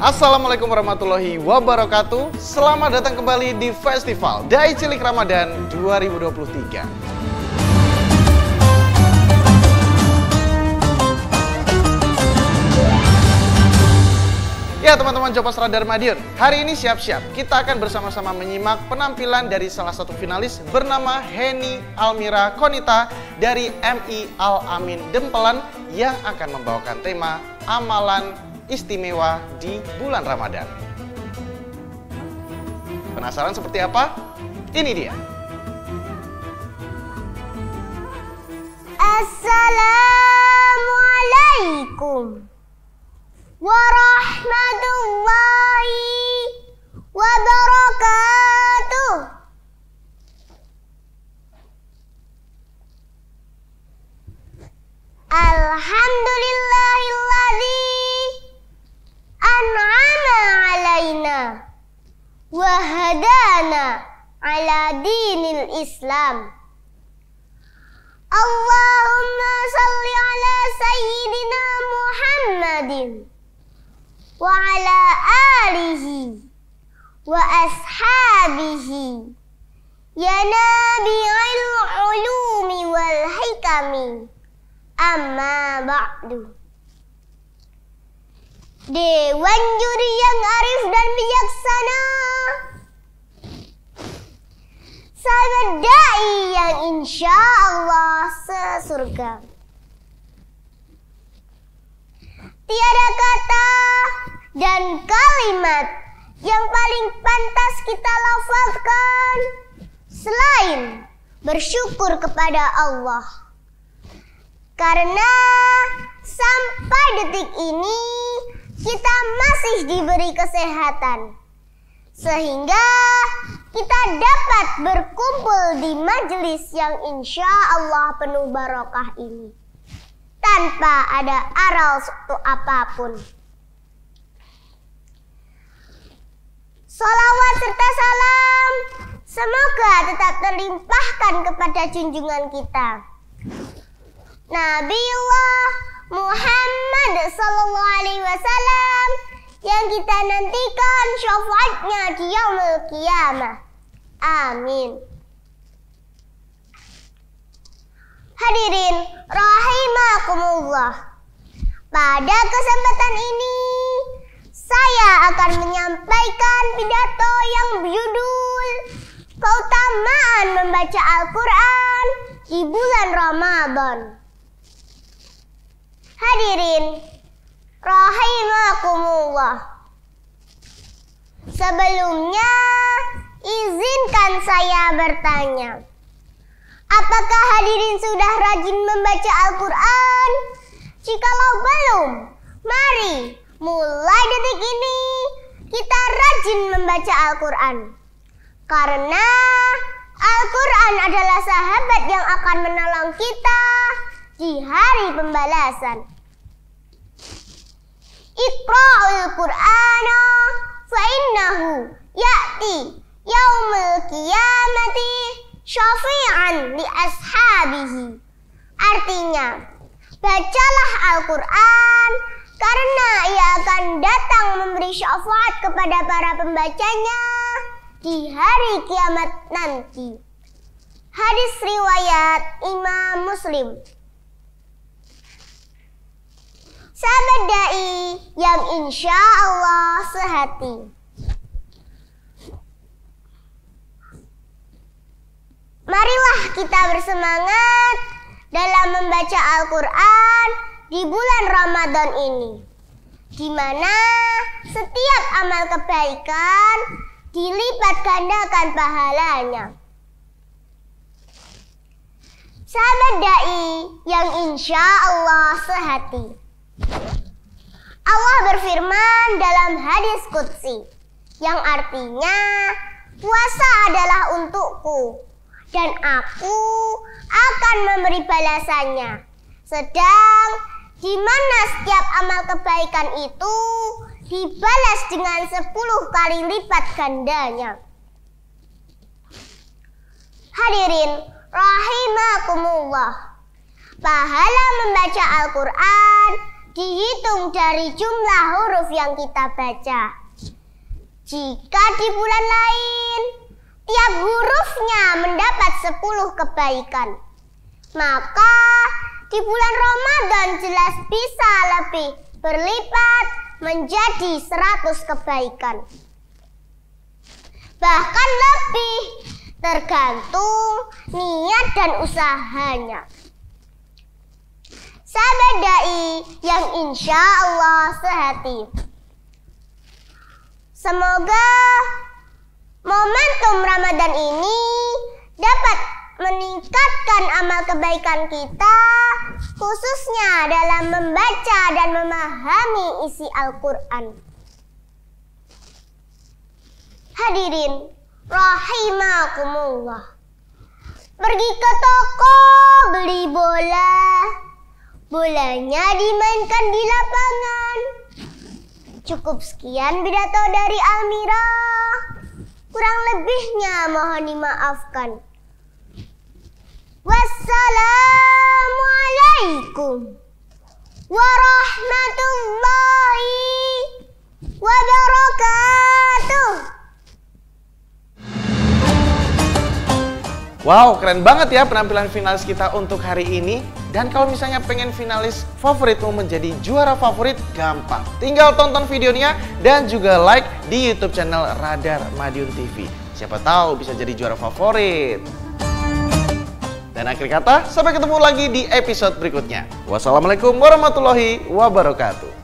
Assalamualaikum warahmatullahi wabarakatuh. Selamat datang kembali di Festival Dai Cilik Ramadan 2023. Ya teman-teman Jopas Radar Madiun, hari ini siap-siap kita akan bersama-sama menyimak penampilan dari salah satu finalis bernama Henny Almira Konita dari MI Al Amin Dempelan yang akan membawakan tema Amalan istimewa di bulan Ramadan. Penasaran seperti apa? Ini dia. Assalamualaikum warahmatullahi wabarakatuh. Alhamdulillah. hadana ala dinil Islam. Allahumma salli ala sayyidina Muhammadin wa ala alihi wa ashabihi ya nabi'il ulumi wal hikami amma ba'du Dewan juri yang arif dan bijaksana saya dai yang insya Allah sesurga. Tiada kata dan kalimat yang paling pantas kita lafalkan selain bersyukur kepada Allah. Karena sampai detik ini kita masih diberi kesehatan. Sehingga kita dapat berkumpul di majelis yang insya Allah penuh barokah ini tanpa ada aral suatu apapun. Salawat serta salam semoga tetap terlimpahkan kepada junjungan kita. Nabiullah Muhammad Sallallahu Alaihi Wasallam yang kita nantikan syafaatnya di yaumul kiamah. Amin. Hadirin rahimakumullah. Pada kesempatan ini saya akan menyampaikan pidato yang berjudul Keutamaan membaca Al-Qur'an di bulan Ramadan. Hadirin rahimakumullah. Allah. Sebelumnya, izinkan saya bertanya. Apakah hadirin sudah rajin membaca Al-Quran? Jikalau belum, mari mulai detik ini kita rajin membaca Al-Quran. Karena Al-Quran adalah sahabat yang akan menolong kita di hari pembalasan. Iqra'ul Qur'ana fa innahu ya'ti yaumil qiyamati syafi'an li ashabihi. Artinya, bacalah Al-Qur'an karena ia akan datang memberi syafaat kepada para pembacanya di hari kiamat nanti. Hadis riwayat Imam Muslim sahabat dai yang insya Allah sehati. Marilah kita bersemangat dalam membaca Al-Quran di bulan Ramadan ini, di mana setiap amal kebaikan dilipat gandakan pahalanya. Sahabat dai yang insya Allah sehati berfirman dalam hadis Qudsi yang artinya puasa adalah untukku dan aku akan memberi balasannya. Sedang di mana setiap amal kebaikan itu dibalas dengan 10 kali lipat gandanya. Hadirin rahimakumullah. Pahala membaca Al-Qur'an dihitung dari jumlah huruf yang kita baca. Jika di bulan lain tiap hurufnya mendapat 10 kebaikan, maka di bulan Ramadan jelas bisa lebih berlipat menjadi 100 kebaikan. Bahkan lebih tergantung niat dan usahanya sahabat dai yang insya Allah sehati. Semoga momentum Ramadan ini dapat meningkatkan amal kebaikan kita, khususnya dalam membaca dan memahami isi Al-Quran. Hadirin, rahimakumullah. Pergi ke toko, beli bola, Bolanya dimainkan di lapangan. Cukup sekian pidato dari Almira. Kurang lebihnya mohon dimaafkan. Wassalamualaikum warahmatullahi wabarakatuh. Wow, keren banget ya penampilan finalis kita untuk hari ini. Dan kalau misalnya pengen finalis favoritmu menjadi juara favorit, gampang. Tinggal tonton videonya dan juga like di YouTube channel Radar Madiun TV. Siapa tahu bisa jadi juara favorit. Dan akhir kata, sampai ketemu lagi di episode berikutnya. Wassalamualaikum warahmatullahi wabarakatuh.